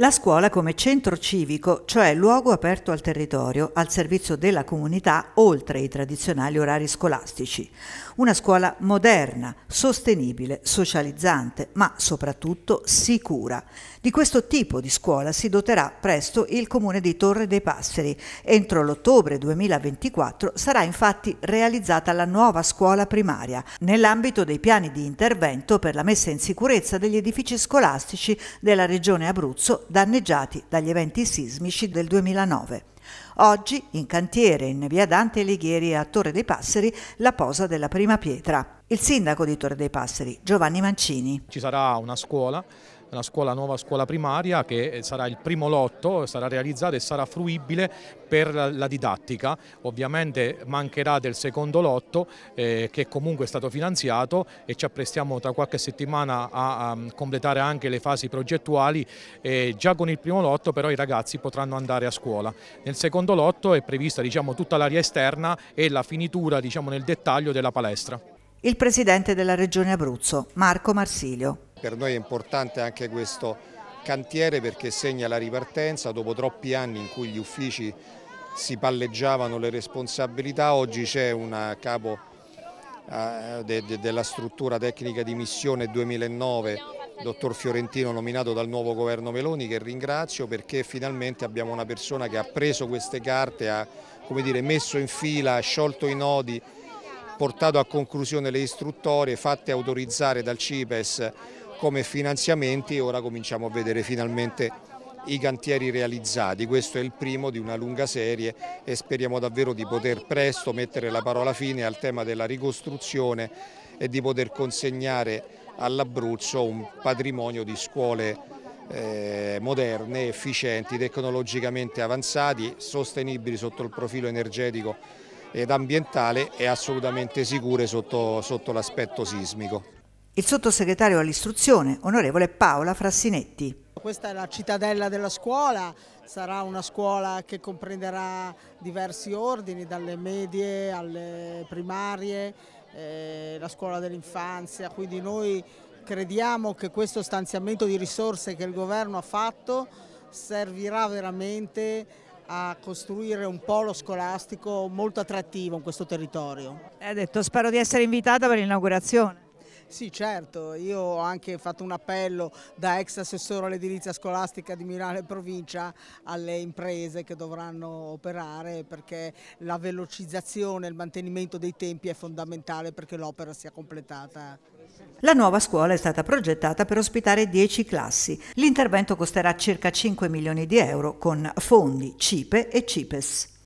La scuola come centro civico, cioè luogo aperto al territorio, al servizio della comunità, oltre i tradizionali orari scolastici. Una scuola moderna, sostenibile, socializzante, ma soprattutto sicura. Di questo tipo di scuola si doterà presto il comune di Torre dei Passeri. Entro l'ottobre 2024 sarà infatti realizzata la nuova scuola primaria, nell'ambito dei piani di intervento per la messa in sicurezza degli edifici scolastici della regione Abruzzo danneggiati dagli eventi sismici del 2009. Oggi, in cantiere in via Dante Alighieri a Torre dei Passeri, la posa della prima pietra. Il sindaco di Torre dei Passeri, Giovanni Mancini. Ci sarà una scuola la scuola, nuova scuola primaria che eh, sarà il primo lotto, sarà realizzato e sarà fruibile per la, la didattica. Ovviamente mancherà del secondo lotto eh, che comunque è stato finanziato e ci apprestiamo tra qualche settimana a, a mm, completare anche le fasi progettuali. Eh, già con il primo lotto però i ragazzi potranno andare a scuola. Nel secondo lotto è prevista diciamo, tutta l'area esterna e la finitura diciamo, nel dettaglio della palestra. Il presidente della Regione Abruzzo, Marco Marsilio. Per noi è importante anche questo cantiere perché segna la ripartenza dopo troppi anni in cui gli uffici si palleggiavano le responsabilità, oggi c'è un capo eh, de, de, della struttura tecnica di missione 2009, dottor Fiorentino, nominato dal nuovo governo Meloni, che ringrazio perché finalmente abbiamo una persona che ha preso queste carte, ha dire, messo in fila, ha sciolto i nodi portato a conclusione le istruttorie fatte autorizzare dal CIPES come finanziamenti e ora cominciamo a vedere finalmente i cantieri realizzati, questo è il primo di una lunga serie e speriamo davvero di poter presto mettere la parola fine al tema della ricostruzione e di poter consegnare all'Abruzzo un patrimonio di scuole eh, moderne, efficienti, tecnologicamente avanzati, sostenibili sotto il profilo energetico ed ambientale e assolutamente sicure sotto, sotto l'aspetto sismico il sottosegretario all'istruzione, onorevole Paola Frassinetti. Questa è la cittadella della scuola, sarà una scuola che comprenderà diversi ordini, dalle medie alle primarie, eh, la scuola dell'infanzia, quindi noi crediamo che questo stanziamento di risorse che il governo ha fatto servirà veramente a costruire un polo scolastico molto attrattivo in questo territorio. Ha detto spero di essere invitata per l'inaugurazione. Sì, certo, io ho anche fatto un appello da ex assessore all'edilizia scolastica di Milano e provincia alle imprese che dovranno operare perché la velocizzazione e il mantenimento dei tempi è fondamentale perché l'opera sia completata. La nuova scuola è stata progettata per ospitare 10 classi. L'intervento costerà circa 5 milioni di euro con fondi CIPE e CIPES.